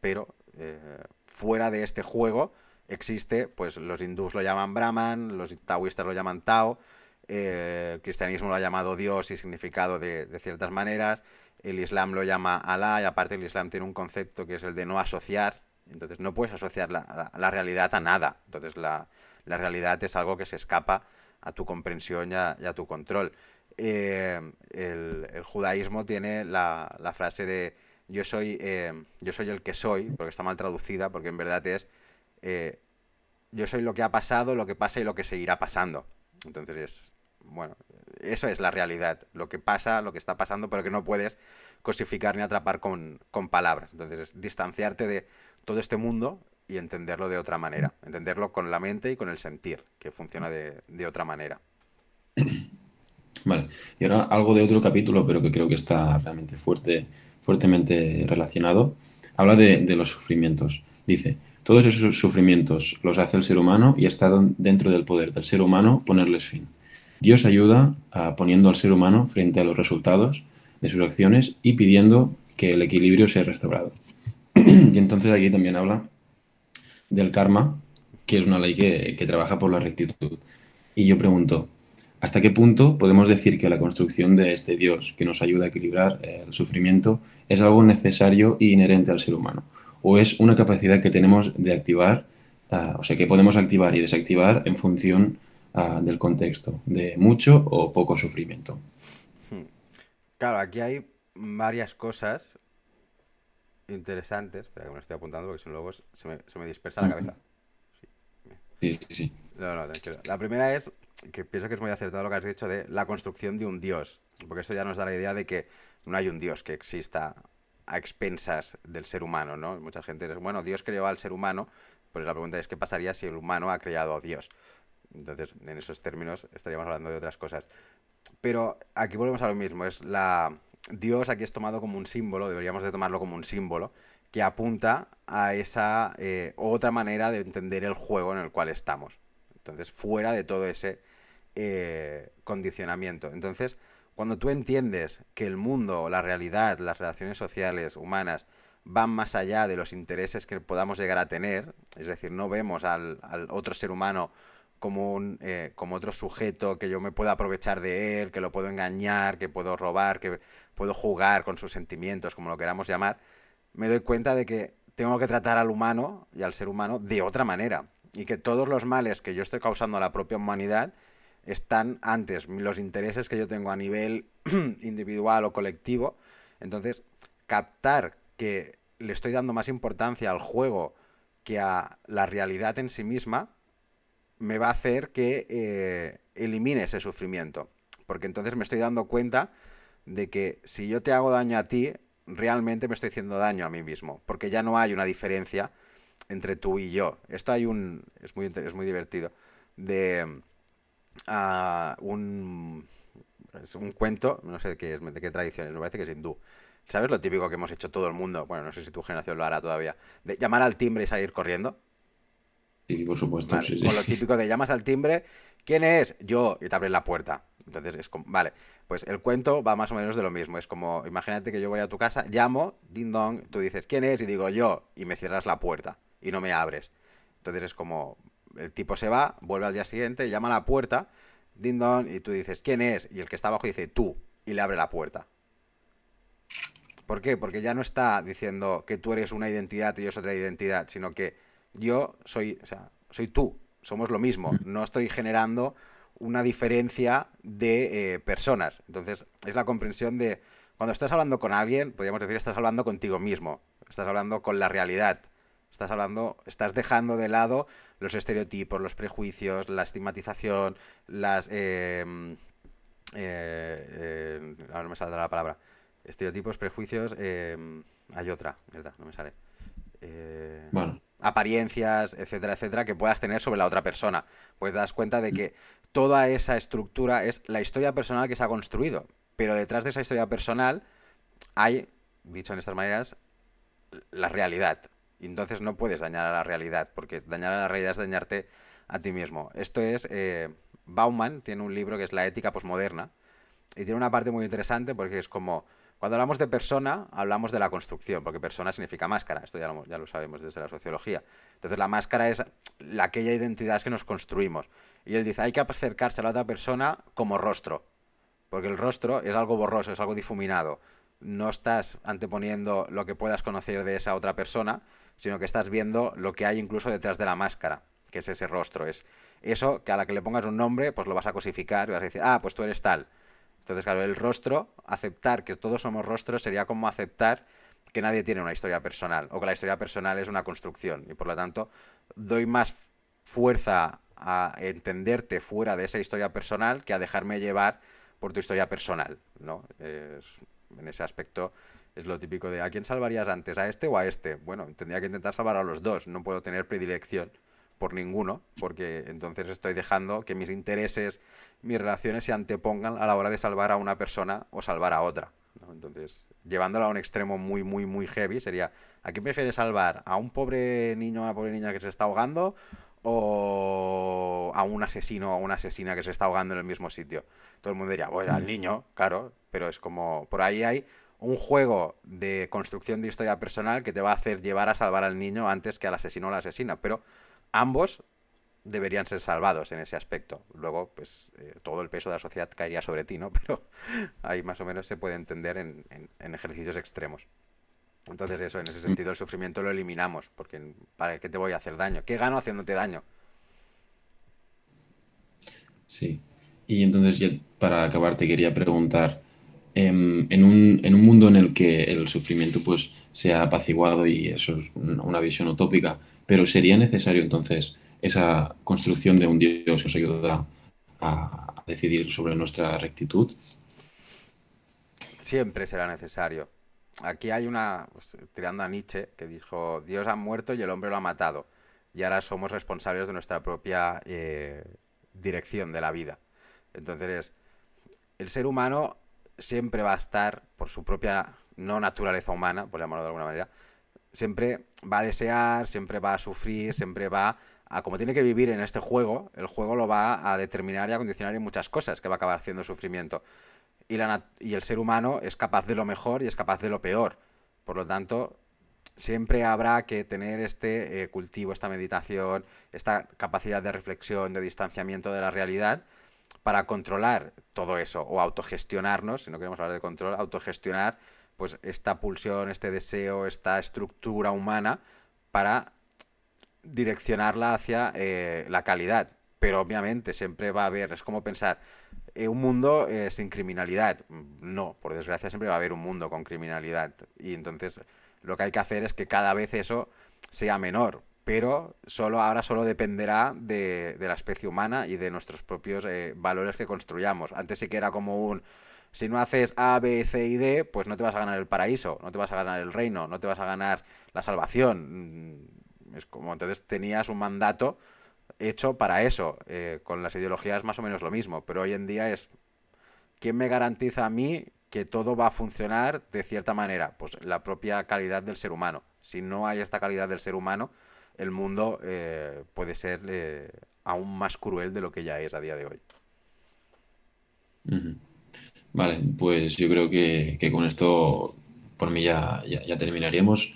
Speaker 1: pero eh, fuera de este juego existe, pues los hindús lo llaman Brahman, los taoístas lo llaman Tao, eh, el cristianismo lo ha llamado Dios y significado de, ciertas maneras, el Islam lo llama Alá y aparte el Islam tiene un concepto que es el de no asociar, entonces no puedes asociar la realidad a nada, entonces la, la realidad es algo que se escapa a tu comprensión y a, tu control. Eh, el, judaísmo tiene la, frase de yo soy, eh, yo soy el que soy, porque está mal traducida, porque en verdad es eh, yo soy lo que ha pasado, lo que pasa y lo que seguirá pasando. Entonces es, bueno, eso es la realidad, lo que pasa, lo que está pasando, pero que no puedes cosificar ni atrapar con, palabras. Entonces distanciarte de todo este mundo y entenderlo de otra manera, entenderlo con la mente y con el sentir, que funciona de, otra manera.
Speaker 2: Vale, y ahora algo de otro capítulo, pero que creo que está realmente fuerte, fuertemente relacionado. Habla de, los sufrimientos. Dice, todos esos sufrimientos los hace el ser humano y está dentro del poder del ser humano ponerles fin. Dios ayuda ah, poniendo al ser humano frente a los resultados de sus acciones y pidiendo que el equilibrio sea restaurado. y entonces aquí también habla del karma, que es una ley que, trabaja por la rectitud. Y yo pregunto, ¿Hasta qué punto podemos decir que la construcción de este Dios que nos ayuda a equilibrar eh, el sufrimiento es algo necesario e inherente al ser humano? ¿O es una capacidad que tenemos de activar, ah, o sea, que podemos activar y desactivar en función ah, del contexto, de mucho o poco sufrimiento?
Speaker 1: Hmm. Claro, aquí hay varias cosas interesantes. Espera que me lo estoy apuntando porque si luego se me, dispersa la cabeza. Sí, sí, sí. La primera es que pienso que es muy acertado lo que has dicho de la construcción de un dios. Porque eso ya nos da la idea de que no hay un dios que exista a expensas del ser humano, ¿no? Mucha gente dice, bueno, Dios creó al ser humano, pues la pregunta es qué pasaría si el humano ha creado a Dios. Entonces, en esos términos estaríamos hablando de otras cosas. Pero aquí volvemos a lo mismo, es la, Dios aquí es tomado como un símbolo, deberíamos de tomarlo como un símbolo, que apunta a esa eh, otra manera de entender el juego en el cual estamos. Entonces, fuera de todo ese eh, condicionamiento. Entonces, cuando tú entiendes que el mundo, la realidad, las relaciones sociales, humanas, van más allá de los intereses que podamos llegar a tener, es decir, no vemos al otro ser humano como, un, eh, como otro sujeto que yo me pueda aprovechar de él, que lo puedo engañar, que puedo robar, que puedo jugar con sus sentimientos, como lo queramos llamar, me doy cuenta de que tengo que tratar al humano y al ser humano de otra manera. Y que todos los males que yo estoy causando a la propia humanidad están antes los intereses que yo tengo a nivel individual o colectivo. Entonces, captar que le estoy dando más importancia al juego que a la realidad en sí misma me va a hacer que eh, elimine ese sufrimiento. Porque entonces me estoy dando cuenta de que si yo te hago daño a ti, realmente me estoy haciendo daño a mí mismo. Porque ya no hay una diferencia entre tú y yo. Esto hay un. Es muy, es muy divertido. De. Ah, un. Es un cuento, no sé de qué, de qué tradición me parece que es hindú. ¿Sabes lo típico que hemos hecho todo el mundo? Bueno, no sé si tu generación lo hará todavía. De llamar al timbre y salir corriendo. Sí, supuesto. lo típico de llamas al timbre, ¿quién es? Yo, y te abres la puerta. Entonces es como, vale, pues el cuento va más o menos de lo mismo. Es como, imagínate que yo voy a tu casa, llamo, ding dong, tú dices, ¿quién es? Y digo, yo, y me cierras la puerta y no me abres. Entonces es como, el tipo se va, vuelve al día siguiente, llama a la puerta, ding dong, y tú dices, ¿quién es? Y el que está abajo dice, tú, y le abre la puerta. ¿Por qué? Porque ya no está diciendo que tú eres una identidad y yo otra identidad, sino que yo soy, o sea, soy tú, somos lo mismo, mm. no estoy generando una diferencia de eh, personas. Entonces, es la comprensión de, cuando estás hablando con alguien, podríamos decir, estás hablando contigo mismo, estás hablando con la realidad, estás hablando, estás dejando de lado los estereotipos, los prejuicios, la estigmatización, las... Eh, mm, eh, ahora no me saldrá la palabra. Estereotipos, prejuicios, hay otra, ¿verdad? No me sale. bueno apariencias, etcétera, etcétera, que puedas tener sobre la otra persona. Pues das cuenta de que toda esa estructura es la historia personal que se ha construido. Pero detrás de esa historia personal hay, dicho en estas maneras, la realidad. Y entonces no puedes dañar a la realidad, porque dañar a la realidad es dañarte a ti mismo. Esto es. Eh, Bauman tiene un libro que es La ética posmoderna. Y tiene una parte muy interesante porque es como cuando hablamos de persona, hablamos de la construcción, porque persona significa máscara, esto ya lo, sabemos desde la sociología. Entonces la máscara es la, aquella identidad que nos construimos. Y él dice, hay que acercarse a la otra persona como rostro, porque el rostro es algo borroso, es algo difuminado. No estás anteponiendo lo que puedas conocer de esa otra persona, sino que estás viendo lo que hay incluso detrás de la máscara, que es ese rostro. Es eso que a la que le pongas un nombre, pues lo vas a cosificar y vas a decir, ah, pues tú eres tal entonces, claro, el rostro, aceptar que todos somos rostros sería como aceptar que nadie tiene una historia personal o que la historia personal es una construcción y por lo tanto doy más fuerza a entenderte fuera de esa historia personal que a dejarme llevar por tu historia personal, ¿no? en ese aspecto es lo típico de ¿a quién salvarías antes? ¿A este o a este? Bueno, tendría que intentar salvar a los dos, no puedo tener predilección por ninguno, porque entonces estoy dejando que mis intereses, mis relaciones se antepongan a la hora de salvar a una persona o salvar a otra. Entonces, llevándola a un extremo muy, muy, muy heavy, sería, ¿a quién prefieres salvar? ¿A un pobre niño o a una pobre niña que se está ahogando? ¿O a un asesino o a una asesina que se está ahogando en el mismo sitio? Todo el mundo diría, bueno, al niño, claro, pero es como, por ahí hay un juego de construcción de historia personal que te va a hacer llevar a salvar al niño antes que al asesino o la asesina, pero ambos deberían ser salvados en ese aspecto. Luego, pues eh, todo el peso de la sociedad caería sobre ti, ¿no? Pero ahí más o menos se puede entender en, ejercicios extremos. Entonces eso, en ese sentido el sufrimiento lo eliminamos, porque ¿para qué te voy a hacer daño? ¿Qué gano haciéndote daño?
Speaker 2: Sí. Y entonces ya para acabar te quería preguntar, em, en, un, en un mundo en el que el sufrimiento pues se ha apaciguado y eso es una visión utópica, pero sería necesario entonces esa construcción de un Dios que nos ayuda a decidir sobre nuestra rectitud.
Speaker 1: Siempre será necesario. Aquí hay una, pues, tirando a Nietzsche, que dijo, Dios ha muerto y el hombre lo ha matado. Y ahora somos responsables de nuestra propia eh, dirección de la vida. Entonces, el ser humano siempre va a estar, por su propia no naturaleza humana, por llamarlo de alguna manera, siempre va a desear, siempre va a sufrir, siempre va a, como tiene que vivir en este juego, el juego lo va a determinar y a condicionar en muchas cosas que va a acabar haciendo sufrimiento. Y, la y el ser humano es capaz de lo mejor y es capaz de lo peor. Por lo tanto, siempre habrá que tener este eh, cultivo, esta meditación, esta capacidad de reflexión, de distanciamiento de la realidad para controlar todo eso o autogestionarnos, si no queremos hablar de control, autogestionar pues esta pulsión, este deseo, esta estructura humana para direccionarla hacia eh, la calidad. Pero obviamente siempre va a haber, es como pensar, eh, un mundo eh, sin criminalidad. No, por desgracia siempre va a haber un mundo con criminalidad. Y entonces lo que hay que hacer es que cada vez eso sea menor. Pero solo, ahora solo dependerá de, de la especie humana y de nuestros propios valores que construyamos. Antes sí que era como un si no haces A, B, C y D, pues no te vas a ganar el paraíso, no te vas a ganar el reino, no te vas a ganar la salvación. Mm, es como entonces tenías un mandato hecho para eso. Eh, con las ideologías más o menos lo mismo, pero hoy en día es ¿quién me garantiza a mí que todo va a funcionar de cierta manera? Pues la propia calidad del ser humano. Si no hay esta calidad del ser humano, el mundo eh, puede ser eh, aún más cruel de lo que ya es a día de hoy.
Speaker 2: Vale, pues yo creo que, con esto por mí ya, ya, terminaríamos.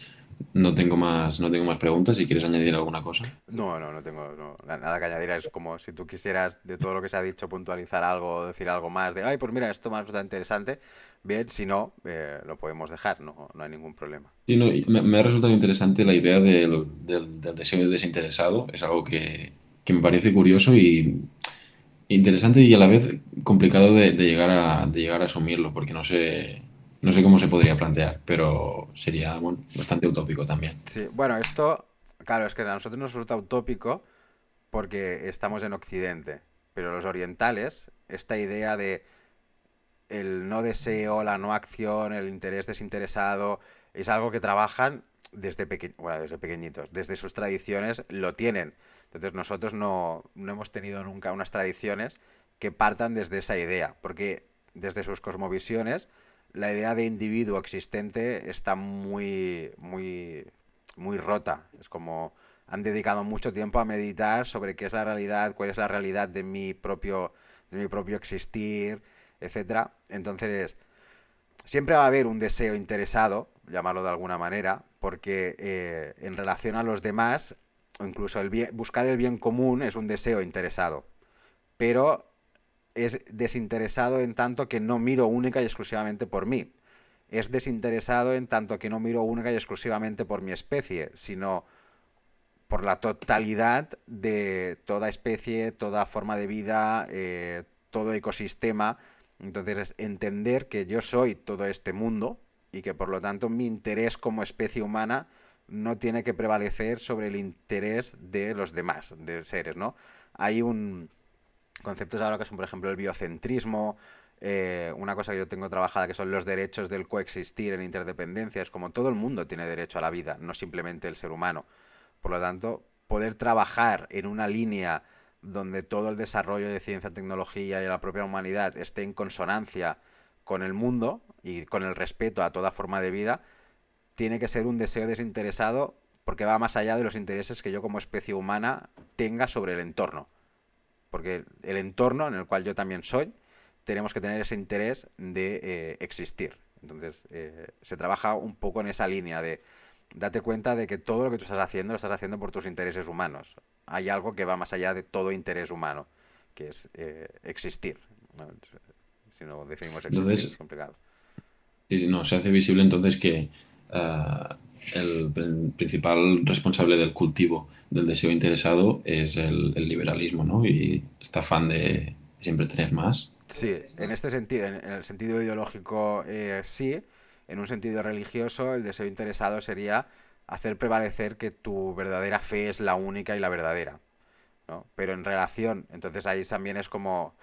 Speaker 2: No tengo más, no tengo más preguntas. Si quieres añadir alguna cosa.
Speaker 1: No, no, no tengo nada que añadir. Es como si tú quisieras de todo lo que se ha dicho puntualizar algo, decir algo más de, ay, pues mira, esto me más resultado interesante. Bien, si no, eh, lo podemos dejar. No, hay ningún problema.
Speaker 2: Sí, no, me, ha resultado interesante la idea del, del, deseo desinteresado. Es algo que me parece curioso y interesante y a la vez complicado de, llegar, a, llegar a asumirlo, porque no sé, no sé cómo se podría plantear, pero sería bastante utópico también.
Speaker 1: Sí, bueno, esto, claro, es que a nosotros nos resulta utópico porque estamos en Occidente, pero los orientales, esta idea de el no deseo, la no acción, el interés desinteresado, es algo que trabajan desde, peque desde pequeñitos, desde sus tradiciones lo tienen. Entonces nosotros no, hemos tenido nunca unas tradiciones que partan desde esa idea, porque desde sus cosmovisiones la idea de individuo existente está muy, muy, muy rota. Es como han dedicado mucho tiempo a meditar sobre qué es la realidad, cuál es la realidad de mi propio, de mi propio existir, etc. Entonces, siempre va a haber un deseo interesado, llamarlo de alguna manera, porque eh, en relación a los demás o incluso buscar el bien común es un deseo interesado, pero es desinteresado en tanto que no miro única y exclusivamente por mí. Es desinteresado en tanto que no miro única y exclusivamente por mi especie, sino por la totalidad de toda especie, toda forma de vida, eh, todo ecosistema. Entonces entender que yo soy todo este mundo y que por lo tanto mi interés como especie humana no tiene que prevalecer sobre el interés de los demás de seres, ¿no? Hay un conceptos ahora que son, por ejemplo, el biocentrismo, eh, una cosa que yo tengo trabajada que son los derechos del coexistir en interdependencia, es como todo el mundo tiene derecho a la vida, no simplemente el ser humano. Por lo tanto, poder trabajar en una línea donde todo el desarrollo de ciencia, tecnología y la propia humanidad esté en consonancia con el mundo y con el respeto a toda forma de vida, tiene que ser un deseo desinteresado porque va más allá de los intereses que yo como especie humana tenga sobre el entorno. Porque el entorno en el cual yo también soy, tenemos que tener ese interés de eh, existir. Entonces, eh, se trabaja un poco en esa línea de date cuenta de que todo lo que tú estás haciendo lo estás haciendo por tus intereses humanos. Hay algo que va más allá de todo interés humano, que es eh, existir. Si no definimos existir, es complicado.
Speaker 2: Sí, no, se hace visible entonces que eh, el principal responsable del cultivo del deseo interesado es el, liberalismo, ¿no? Y está afán de siempre tener más.
Speaker 1: Sí, en este sentido, en el sentido ideológico eh, sí, en un sentido religioso el deseo interesado sería hacer prevalecer que tu verdadera fe es la única y la verdadera, ¿no? Pero en relación, entonces ahí también es como,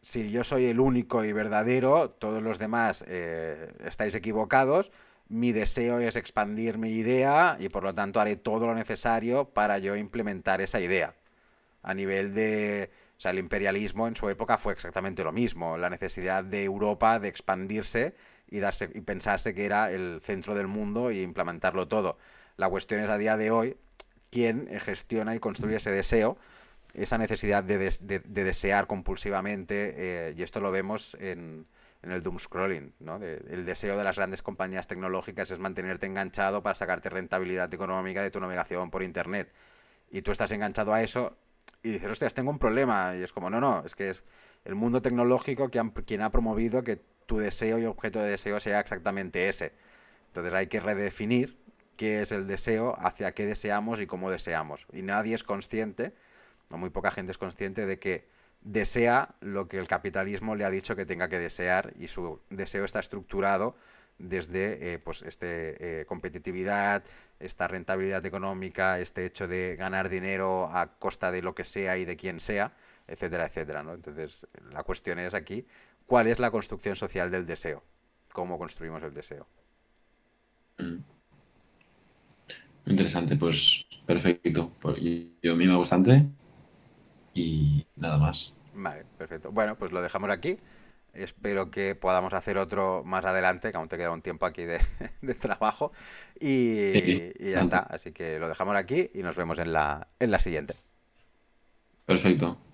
Speaker 1: si yo soy el único y verdadero, todos los demás eh, estáis equivocados, mi deseo es expandir mi idea y por lo tanto haré todo lo necesario para yo implementar esa idea. A nivel de... O sea, el imperialismo en su época fue exactamente lo mismo, la necesidad de Europa de expandirse y, darse, y pensarse que era el centro del mundo y implementarlo todo. La cuestión es a día de hoy quién gestiona y construye ese deseo, esa necesidad de, desear compulsivamente, eh, y esto lo vemos en, en el doomscrolling, ¿no? el deseo de las grandes compañías tecnológicas es mantenerte enganchado para sacarte rentabilidad económica de tu navegación por internet. Y tú estás enganchado a eso y dices, hostias, tengo un problema. Y es como, no, no, es que es el mundo tecnológico que quien ha promovido que tu deseo y objeto de deseo sea exactamente ese. Entonces hay que redefinir qué es el deseo, hacia qué deseamos y cómo deseamos. Y nadie es consciente, o muy poca gente es consciente de que desea lo que el capitalismo le ha dicho que tenga que desear y su deseo está estructurado desde eh, pues este eh, competitividad, esta rentabilidad económica, este hecho de ganar dinero a costa de lo que sea y de quien sea, etcétera, etcétera. ¿no? Entonces, la cuestión es aquí, ¿cuál es la construcción social del deseo? ¿Cómo construimos el deseo? Mm.
Speaker 2: Interesante, pues perfecto. Pues, yo, a mí me bastante y
Speaker 1: nada más. Vale, perfecto. Bueno, pues lo dejamos aquí. Espero que podamos hacer otro más adelante, que aún te queda un tiempo aquí de, trabajo. Y, ya está. Así que lo dejamos aquí y nos vemos en la, en la siguiente.
Speaker 2: Perfecto.